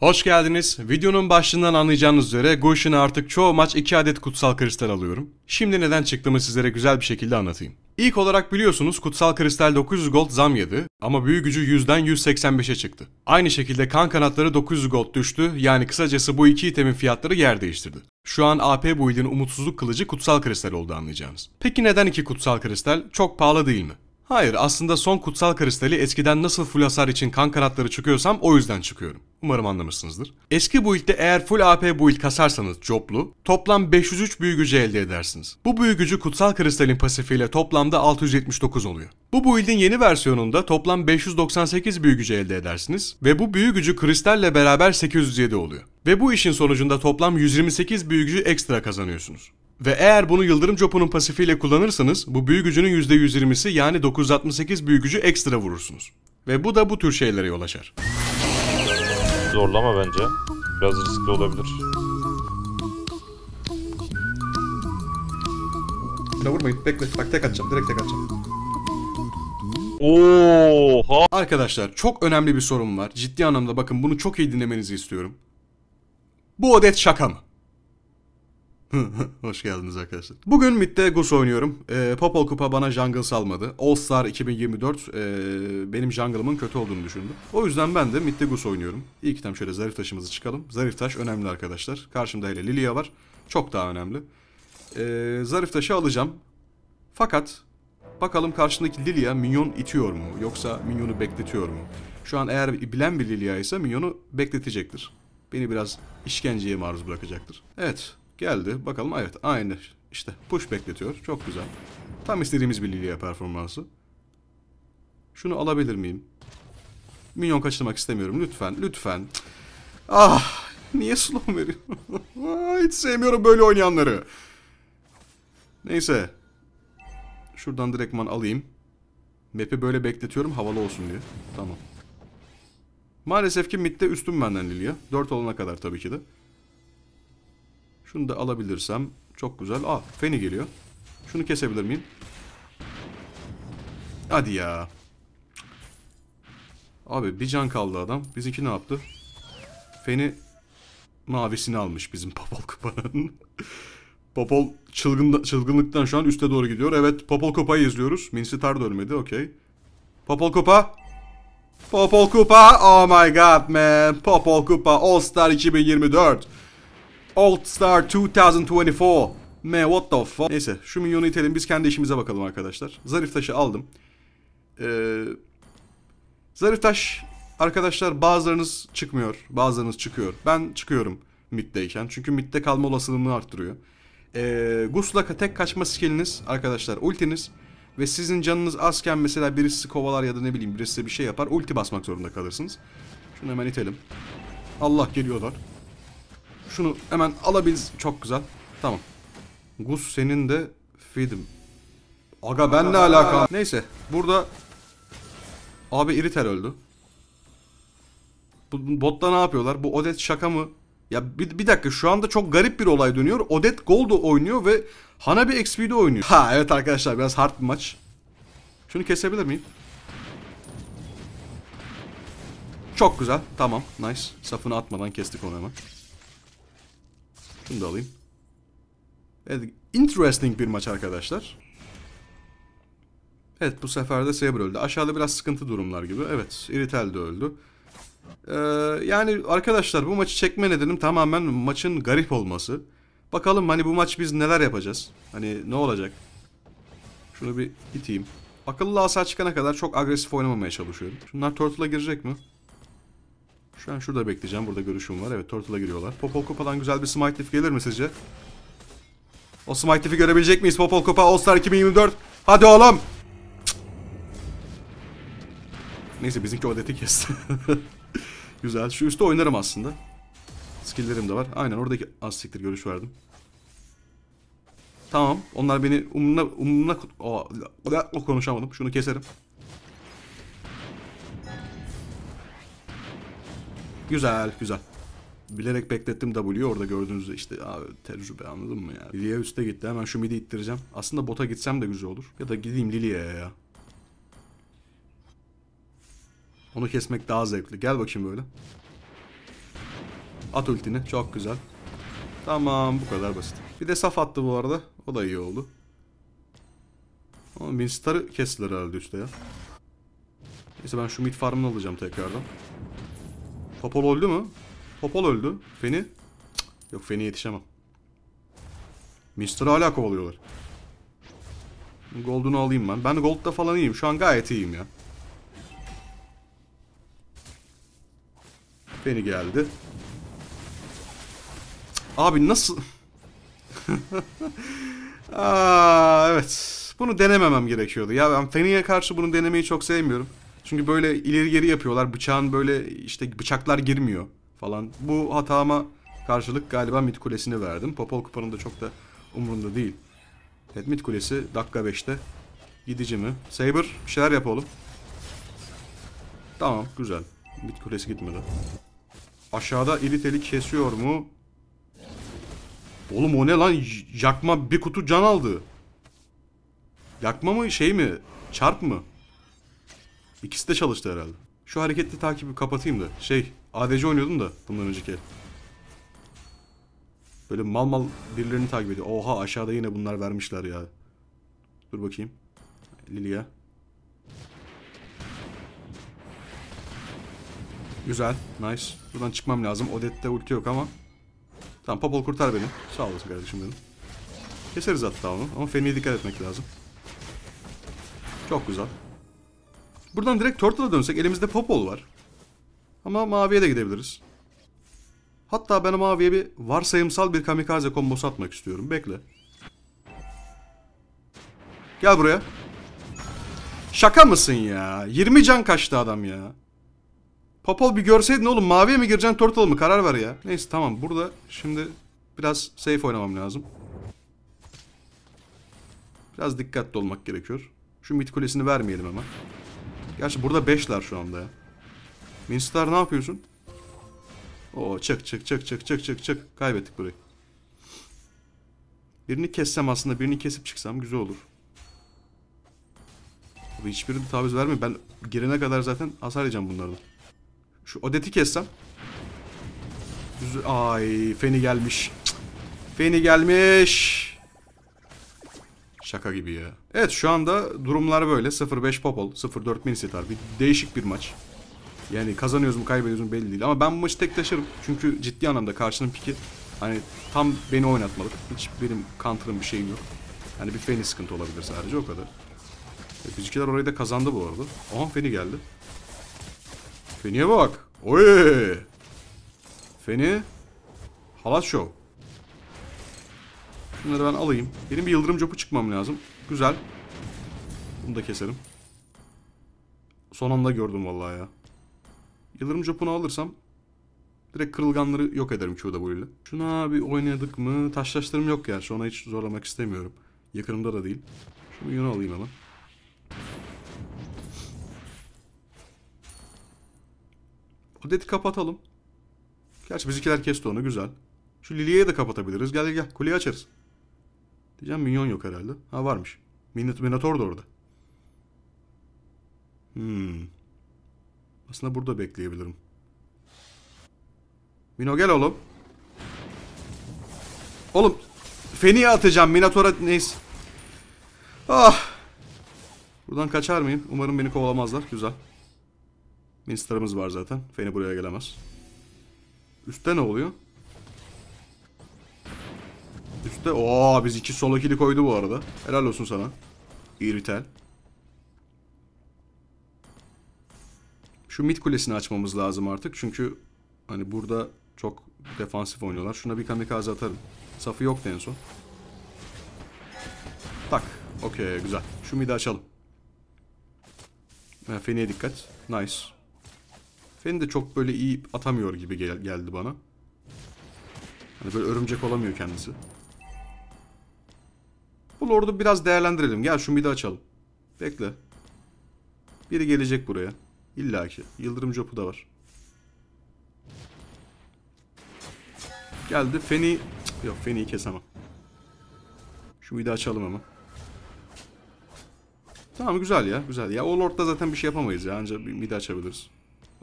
Hoş geldiniz. Videonun başlığından anlayacağınız üzere Goshen'e artık çoğu maç 2 adet kutsal kristal alıyorum. Şimdi neden çıktığımı sizlere güzel bir şekilde anlatayım. İlk olarak biliyorsunuz kutsal kristal 900 gold zam yedi ama büyü gücü 100'den 185'e çıktı. Aynı şekilde kan kanatları 900 gold düştü yani kısacası bu iki itemin fiyatları yer değiştirdi. Şu an AP build'in umutsuzluk kılıcı kutsal kristal oldu anlayacağınız. Peki neden iki kutsal kristal? Çok pahalı değil mi? Hayır aslında son kutsal kristali eskiden nasıl full hasar için kan kanatları çıkıyorsam o yüzden çıkıyorum. Umarım anlamışsınızdır. Eski build'de eğer full AP build kasarsanız joblu toplam 503 büyü gücü elde edersiniz. Bu büyü gücü kutsal kristalin pasifiyle toplamda 679 oluyor. Bu build'in yeni versiyonunda toplam 598 büyü gücü elde edersiniz ve bu büyü gücü kristalle beraber 807 oluyor. Ve bu işin sonucunda toplam 128 büyü gücü ekstra kazanıyorsunuz. Ve eğer bunu Yıldırım Copu'nun pasifiyle kullanırsanız bu büyü gücünün %120'si yani 968 büyü gücü ekstra vurursunuz. Ve bu da bu tür şeylere yol açar. Zorlama bence. Biraz riskli olabilir. Şuna vurmayın. Bekle. Bak tek atacağım. Direkt tek atacağım. Oha! Arkadaşlar çok önemli bir sorun var. Ciddi anlamda bakın bunu çok iyi dinlemenizi istiyorum. Bu adet şaka mı? Hoş geldiniz arkadaşlar. Bugün midde Goose oynuyorum. E, ee, Popol Kupa bana jungle salmadı. All Star 2024 e, benim jungle'ımın kötü olduğunu düşündü. O yüzden ben de midde Goose oynuyorum. İlk tam şöyle zarif taşımızı çıkalım. Zarif taş önemli arkadaşlar. Karşımda hele Lilia var. Çok daha önemli. E, zarif taşı alacağım. Fakat bakalım karşındaki Lilia minyon itiyor mu? Yoksa minyonu bekletiyor mu? Şu an eğer bilen bir Lilia ise minyonu bekletecektir. Beni biraz işkenceye maruz bırakacaktır. Evet. Geldi. Bakalım evet aynı. İşte push bekletiyor. Çok güzel. Tam istediğimiz bir Lilia performansı. Şunu alabilir miyim? Minyon kaçırmak istemiyorum. Lütfen. Lütfen. Ah. Niye slow veriyorum? Hiç sevmiyorum böyle oynayanları. Neyse. Şuradan direktman alayım. Map'i böyle bekletiyorum havalı olsun diye. Tamam. Maalesef ki midde üstüm benden Lilia. 4 olana kadar tabii ki de. Şunu da alabilirsem çok güzel. Aa feni geliyor. Şunu kesebilir miyim? Hadi ya. Abi bir can kaldı adam. Bizimki ne yaptı? Feni mavisini almış bizim Popol Kupa'nın. Popol çılgınlıktan şu an üste doğru gidiyor. Evet Popol Kupa'yı izliyoruz. Minsitar da ölmedi okey. Popol Kupa. Popol Kupa. Oh my god man. Popol Kupa All Star 2024. Old Star 2024. Me what the fuck? Neyse şu milyonu itelim biz kendi işimize bakalım arkadaşlar. Zarif taşı aldım. Ee, zarif taş arkadaşlar bazılarınız çıkmıyor. Bazılarınız çıkıyor. Ben çıkıyorum middeyken. Çünkü midde kalma olasılığını arttırıyor. Ee, Gus'la tek kaçma skilliniz arkadaşlar ultiniz ve sizin canınız azken mesela birisi kovalar ya da ne bileyim birisi bir şey yapar ulti basmak zorunda kalırsınız. Şunu hemen itelim. Allah geliyorlar. Şunu hemen alabiliriz. Çok güzel. Tamam. Gus senin de feed'im. Aga ben ne alaka? Neyse burada abi iriter öldü. Bu botta ne yapıyorlar? Bu Odet şaka mı? Ya bir, bir dakika şu anda çok garip bir olay dönüyor. Odet Gold'u oynuyor ve Hanabi XP'de oynuyor. Ha evet arkadaşlar biraz hard bir maç. Şunu kesebilir miyim? Çok güzel. Tamam. Nice. Safını atmadan kestik onu hemen. Bunu da alayım. Evet, interesting bir maç arkadaşlar. Evet bu sefer de Saber öldü. Aşağıda biraz sıkıntı durumlar gibi. Evet Iritel de öldü. Ee, yani arkadaşlar bu maçı çekme nedenim tamamen maçın garip olması. Bakalım hani bu maç biz neler yapacağız? Hani ne olacak? Şunu bir iteyim. Akıllı asa çıkana kadar çok agresif oynamamaya çalışıyorum. Şunlar Turtle'a girecek mi? Şu an şurada bekleyeceğim. Burada görüşüm var. Evet Turtle'a giriyorlar. Popol Kopa'dan güzel bir smite diff gelir mi sizce? O smite diff'i görebilecek miyiz? Popol Kopa All Star 2024. Hadi oğlum. Neyse bizimki odeti kesti. güzel. Şu üstte oynarım aslında. Skill'lerim de var. Aynen oradaki az siktir görüş verdim. Tamam. Onlar beni umuna umuna o, o konuşamadım. Şunu keserim. Güzel güzel. Bilerek beklettim W'yu orada gördüğünüzde işte abi tecrübe anladın mı ya. Lilia üste gitti hemen şu midi ittireceğim. Aslında bota gitsem de güzel olur. Ya da gideyim Lilia'ya ya. Onu kesmek daha zevkli. Gel bakayım böyle. At ultini. Çok güzel. Tamam bu kadar basit. Bir de saf attı bu arada. O da iyi oldu. Ama Winstar'ı kestiler herhalde üstte ya. Neyse ben şu mid farmını alacağım tekrardan. Topol öldü mü? Topol öldü. Feni? Yok Feni yetişemem. Mister'ı hala kovalıyorlar. Gold'unu alayım ben. Ben gold da falan iyiyim. Şu an gayet iyiyim ya. Feni geldi. Abi nasıl... Aa, evet. Bunu denememem gerekiyordu. Ya ben Feni'ye karşı bunu denemeyi çok sevmiyorum. Çünkü böyle ileri geri yapıyorlar. Bıçağın böyle işte bıçaklar girmiyor falan. Bu hatama karşılık galiba mit kulesini verdim. Popol kupanın da çok da umurunda değil. Evet mit kulesi dakika 5'te gidici mi? Saber bir şeyler yap oğlum. Tamam güzel. mit kulesi gitmedi. Aşağıda eliteli kesiyor mu? Oğlum o ne lan? Yakma bir kutu can aldı. Yakma mı şey mi? Çarp mı? İkisi de çalıştı herhalde. Şu hareketli takibi kapatayım da. Şey, ADC oynuyordum da bundan önceki Böyle mal mal birilerini takip ediyor. Oha aşağıda yine bunlar vermişler ya. Dur bakayım. Lilia. Güzel. Nice. Buradan çıkmam lazım. Odette ulti yok ama. Tamam Popol kurtar beni. Sağ olasın kardeşim benim. Keseriz hatta onu. Ama Fenny'e dikkat etmek lazım. Çok güzel. Buradan direkt Turtle'a dönsek elimizde Popol var. Ama maviye de gidebiliriz. Hatta ben o maviye bir varsayımsal bir kamikaze kombosu atmak istiyorum. Bekle. Gel buraya. Şaka mısın ya? 20 can kaçtı adam ya. Popol bir görseydin oğlum maviye mi gireceksin Turtle mı? Karar ver ya. Neyse tamam burada şimdi biraz safe oynamam lazım. Biraz dikkatli olmak gerekiyor. Şu mit kulesini vermeyelim ama. Gerçi burada 5'ler şu anda ya. Minstar ne yapıyorsun? Oo çık çık çık çık çık çık çık. Kaybettik burayı. Birini kessem aslında birini kesip çıksam güzel olur. Abi hiçbiri taviz vermiyor. Ben girene kadar zaten hasar yiyeceğim bunlardan. Şu odeti kessem. Ay feni gelmiş. Cık. Feni gelmiş. Şaka gibi ya. Evet şu anda durumlar böyle. 0-5 Popol, 0-4 Minisitar. Bir değişik bir maç. Yani kazanıyoruz mu kaybediyoruz mu belli değil. Ama ben bu maçı tek taşırım. Çünkü ciddi anlamda karşının piki hani tam beni oynatmalık. Hiç benim counter'ım bir şeyim yok. Hani bir Feni sıkıntı olabilir sadece o kadar. E, Bizimkiler orayı da kazandı bu arada. Aha Feni geldi. Feni'ye bak. Oy! Feni. Halat show. Bunları ben alayım. Benim bir yıldırım copu çıkmam lazım. Güzel. Bunu da keserim. Son anda gördüm vallahi ya. Yıldırım copunu alırsam direkt kırılganları yok ederim Q'da ile. Şuna bir oynadık mı? Taşlaştırım yok gerçi. Ona hiç zorlamak istemiyorum. Yakınımda da değil. Şunu yunu alayım hemen. Odet'i kapatalım. Gerçi bizimkiler kesti onu. Güzel. Şu Lilia'yı de kapatabiliriz. Gel gel kuleye açarız. Diyeceğim minyon yok herhalde. Ha varmış. Minut Minotaur da orada. Hmm. Aslında burada bekleyebilirim. Mino gel oğlum. Oğlum. Feni'ye atacağım. Minotaur'a neyse. Ah. Buradan kaçar mıyım? Umarım beni kovalamazlar. Güzel. Minster'ımız var zaten. Feni buraya gelemez. Üstte ne oluyor? hafifte. Oo biz iki solo kili koydu bu arada. Helal olsun sana. İritel. Şu mid kulesini açmamız lazım artık. Çünkü hani burada çok defansif oynuyorlar. Şuna bir kamikaze atarım. Safı yok en son. Tak. Okey güzel. Şu midi açalım. Feni'ye dikkat. Nice. Feni de çok böyle iyi atamıyor gibi gel geldi bana. Hani böyle örümcek olamıyor kendisi. Bu lordu biraz değerlendirelim. Gel şunu bir midi açalım. Bekle. Biri gelecek buraya. İlla ki. Yıldırım copu da var. Geldi. Feni... Cık, yok Feni'yi kesemem. Şunu bir midi açalım hemen. Tamam güzel ya. Güzel. Ya o lordda zaten bir şey yapamayız ya. Ancak bir midi açabiliriz.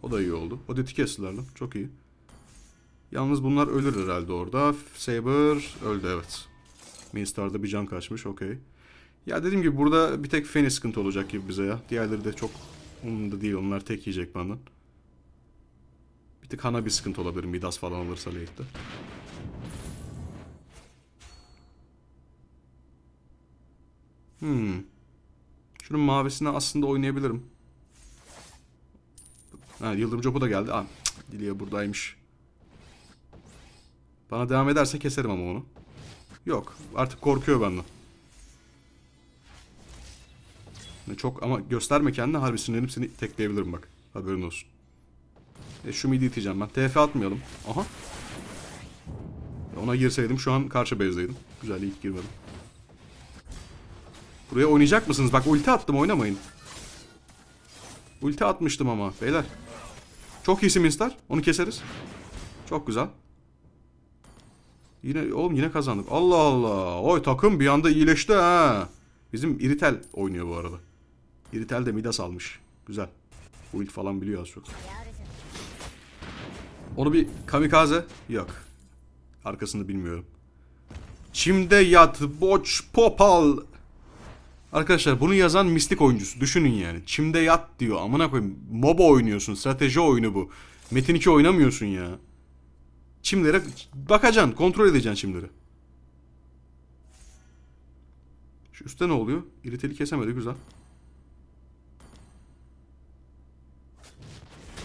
O da iyi oldu. O Odet'i kestiler lan. Çok iyi. Yalnız bunlar ölür herhalde orada. Saber öldü evet. Minstar'da bir can kaçmış. Okey. Ya dediğim gibi burada bir tek Feni sıkıntı olacak gibi bize ya. Diğerleri de çok umurumda değil. Onlar tek yiyecek benden. Bir tek Hana bir sıkıntı olabilir. Midas falan alırsa late'de. Hmm. Şunun mavisini aslında oynayabilirim. Ha, Yıldırım Copu da geldi. Aa, ah, Dilia buradaymış. Bana devam ederse keserim ama onu. Yok. Artık korkuyor benden. Çok ama gösterme kendini harbi sinirlenip seni tekleyebilirim bak. Haberin olsun. E, şu midi iteceğim ben. TF atmayalım. Aha. E, ona girseydim şu an karşı base'deydim. Güzel ilk girmedim. Buraya oynayacak mısınız? Bak ulti attım oynamayın. Ulti atmıştım ama beyler. Çok iyisin Minstar. Onu keseriz. Çok güzel. Yine oğlum yine kazandık. Allah Allah. Oy takım bir anda iyileşti ha. Bizim İritel oynuyor bu arada. İritel de Midas almış. Güzel. Build falan biliyor az çok. Onu bir kamikaze. Yok. Arkasını bilmiyorum. Çimde yat boç popal. Arkadaşlar bunu yazan mistik oyuncusu. Düşünün yani. Çimde yat diyor. Amına koyayım. MOBA oynuyorsun. Strateji oyunu bu. Metin 2 oynamıyorsun ya. Çimlere bakacaksın. Kontrol edeceksin çimleri. Şu üstte ne oluyor? İriteli kesemedi. Güzel.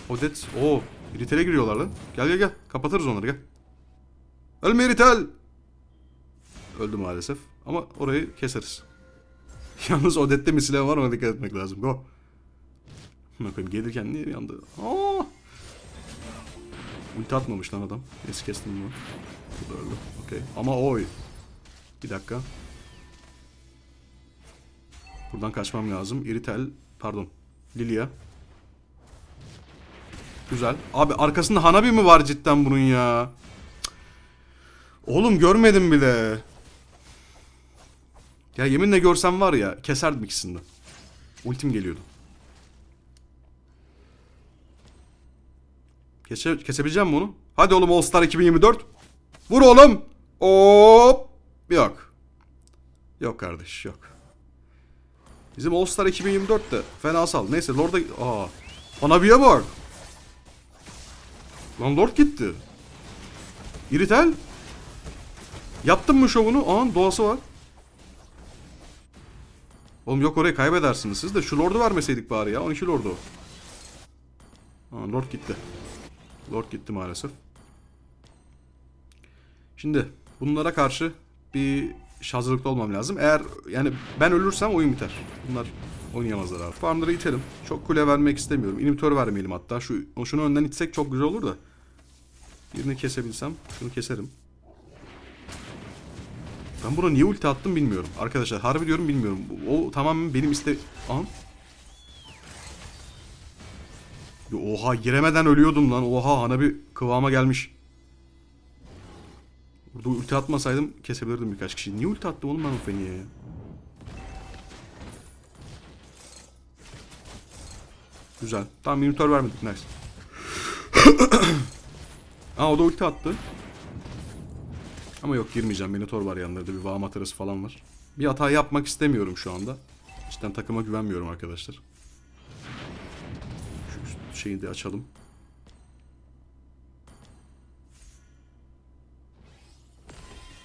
Odet. o İritele giriyorlar lan. Gel gel gel. Kapatırız onları gel. Ölme İritel. Öldü maalesef. Ama orayı keseriz. Yalnız Odet'te misilen var ona dikkat etmek lazım. Go. Bakayım gelirken niye bir anda... Aa! Ulti atmamış lan adam. Es kestim bunu. Bu da öldü. Okey. Ama oy. Bir dakika. Buradan kaçmam lazım. Iritel. Pardon. Lilia. Güzel. Abi arkasında Hanabi mi var cidden bunun ya? Oğlum görmedim bile. Ya yeminle görsem var ya keserdim ikisini. Ultim geliyordu. Kese, kesebileceğim mi onu? Hadi oğlum All Star 2024. Vur oğlum. Hop. Yok. Yok kardeş yok. Bizim All Star 2024 de fena sal. Neyse Lord'a... Aa. Anabiye bak. Lan Lord gitti. İritel. Yaptın mı şovunu? Aa doğası var. Oğlum yok orayı kaybedersiniz siz de. Şu Lord'u vermeseydik bari ya. 12 Lord'u. Aa Lord gitti. Lord gitti maalesef. Şimdi bunlara karşı bir hazırlıklı olmam lazım. Eğer yani ben ölürsem oyun biter. Bunlar oynayamazlar artık. Farmları itelim. Çok kule vermek istemiyorum. İnhibitör vermeyelim hatta. Şu, şunu önden itsek çok güzel olur da. Birini kesebilsem şunu keserim. Ben buna niye ulti attım bilmiyorum. Arkadaşlar harbi diyorum bilmiyorum. O tamamen benim iste... Aha. Ya oha giremeden ölüyordum lan. Oha ana bir kıvama gelmiş. Burada ulti atmasaydım kesebilirdim birkaç kişi. Niye ulti attım oğlum ben o feniye ya? Güzel. Tam minutör vermedik. Nice. Aa o da ulti attı. Ama yok girmeyeceğim. Minotaur var yanlarında. Bir Vaham atarası falan var. Bir hata yapmak istemiyorum şu anda. Cidden takıma güvenmiyorum arkadaşlar şeyini de açalım.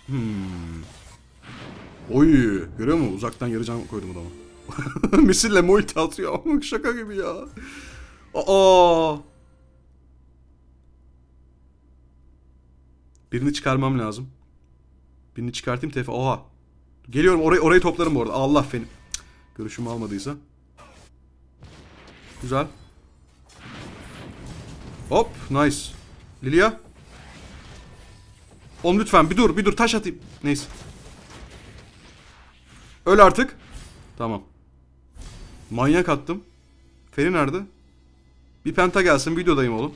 Hmm. Oy görüyor musun? Uzaktan yarı can koydum adama. Misille multi atıyor ama şaka gibi ya. Aa. Birini çıkarmam lazım. Birini çıkartayım tefe. Oha. Geliyorum orayı orayı toplarım bu arada. Allah feni. Görüşümü almadıysa. Güzel. Hop nice. Lilia. Oğlum lütfen bir dur bir dur taş atayım. Neyse. Öl artık. Tamam. Manyak attım. Feni nerede? Bir penta gelsin videodayım oğlum.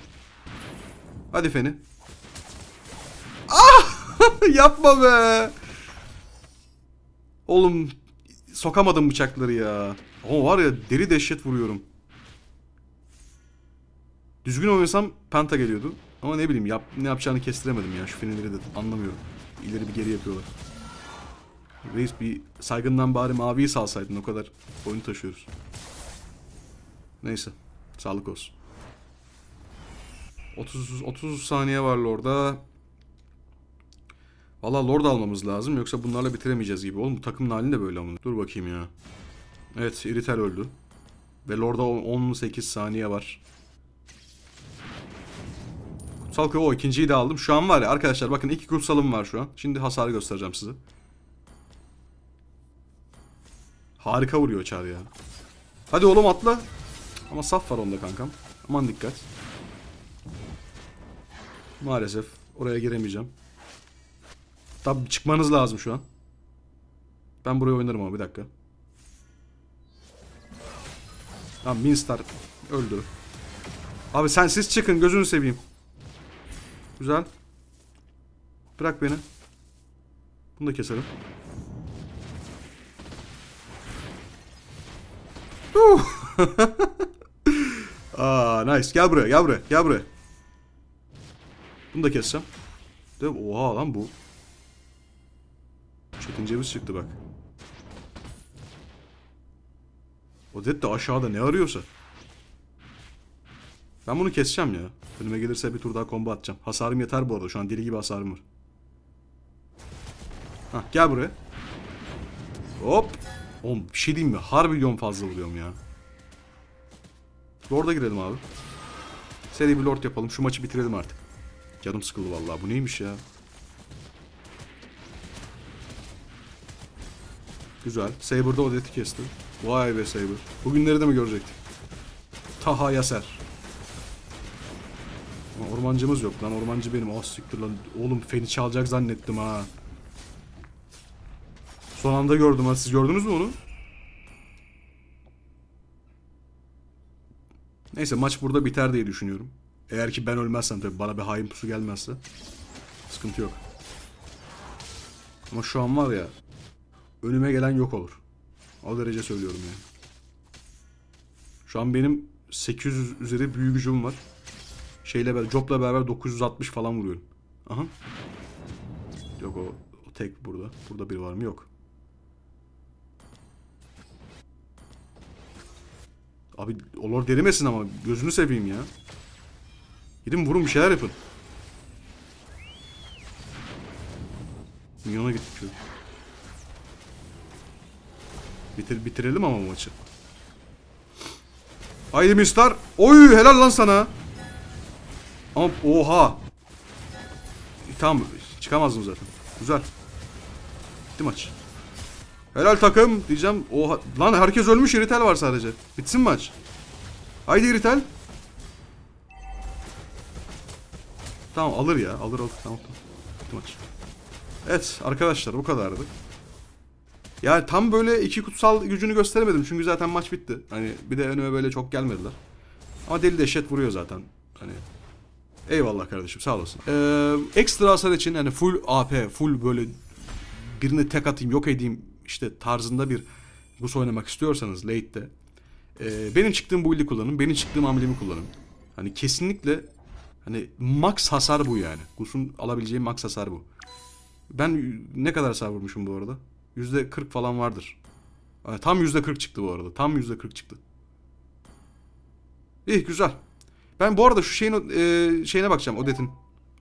Hadi Feni. Ah! Yapma be. Oğlum sokamadım bıçakları ya. O var ya deri dehşet vuruyorum. Düzgün oynasam penta geliyordu. Ama ne bileyim yap, ne yapacağını kestiremedim ya. Şu finalleri de anlamıyorum. İleri bir geri yapıyorlar. Reis bir saygından bari maviyi salsaydın o kadar oyunu taşıyoruz. Neyse. Sağlık olsun. 30, 30 saniye var Lord'a. Valla Lord almamız lazım yoksa bunlarla bitiremeyeceğiz gibi. Oğlum bu takımın halinde böyle amına. Dur bakayım ya. Evet Iritel öldü. Ve Lord'a 18 saniye var. Falco o ikinciyi de aldım. Şu an var ya arkadaşlar bakın iki kutsalım var şu an. Şimdi hasarı göstereceğim size. Harika vuruyor Çar ya. Hadi oğlum atla. Ama saf var onda kankam. Aman dikkat. Maalesef oraya giremeyeceğim. Tabi çıkmanız lazım şu an. Ben buraya oynarım ama bir dakika. Tamam Minstar öldü. Abi sensiz çıkın gözünü seveyim. Güzel. Bırak beni. Bunu da keselim. Aa, nice. Gel buraya, gel buraya, gel buraya. Bunu da kessem. Değil mi? Oha lan bu. Çetin ceviz çıktı bak. Odet de aşağıda ne arıyorsa. Ben bunu keseceğim ya. Önüme gelirse bir tur daha combo atacağım. Hasarım yeter bu arada. Şu an deli gibi hasarım var. Hah gel buraya. Hop. Oğlum bir şey diyeyim mi? Harbi yon fazla vuruyorum ya. Lord'a girelim abi. Seri bir Lord yapalım. Şu maçı bitirelim artık. Canım sıkıldı vallahi. Bu neymiş ya? Güzel. Saber'da deti kestim. Vay be Saber. Bugünleri de mi görecektik? Taha Yaser. Ormancımız yok lan ormancı benim. Ah siktir lan. Oğlum feni çalacak zannettim ha. Son anda gördüm ha. Siz gördünüz mü onu? Neyse maç burada biter diye düşünüyorum. Eğer ki ben ölmezsem tabii bana bir hain pusu gelmezse. Sıkıntı yok. Ama şu an var ya. Önüme gelen yok olur. O derece söylüyorum yani. Şu an benim 800 üzeri büyü gücüm var şeyle beraber, Job'la beraber 960 falan vuruyorum. Aha. Yok o, o tek burada. Burada bir var mı? Yok. Abi olur derimesin ama gözünü seveyim ya. Gidin vurun bir şeyler yapın. Milyona gittik çocuk. Bitir, bitirelim ama maçı. Haydi Mistar. Oy helal lan sana. Ama oha. E, tamam çıkamazdım zaten. Güzel. Bitti maç. Helal takım diyeceğim. Oha. Lan herkes ölmüş. Ritel var sadece. Bitsin maç. Haydi Ritel. Tamam alır ya. Alır alır. Tamam tamam. Bitti maç. Evet arkadaşlar bu kadardı. Yani tam böyle iki kutsal gücünü gösteremedim. Çünkü zaten maç bitti. Hani bir de önüme böyle çok gelmediler. Ama deli deşet vuruyor zaten. Hani Eyvallah kardeşim sağ olasın. Ee, ekstra hasar için hani full AP, full böyle birini tek atayım, yok edeyim işte tarzında bir Gus oynamak istiyorsanız late'de e, benim çıktığım build'i kullanın, benim çıktığım hamlemi kullanın. Hani kesinlikle hani max hasar bu yani. Gus'un alabileceği max hasar bu. Ben ne kadar hasar vurmuşum bu arada? %40 falan vardır. Yani tam %40 çıktı bu arada. Tam %40 çıktı. İyi güzel. Ben bu arada şu şeyin e, şeyine bakacağım Odet'in.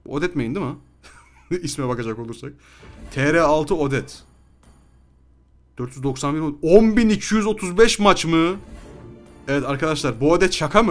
Odet miyim değil mi? İsme bakacak olursak. TR6 Odet. 491 10235 maç mı? Evet arkadaşlar bu Odet şaka mı?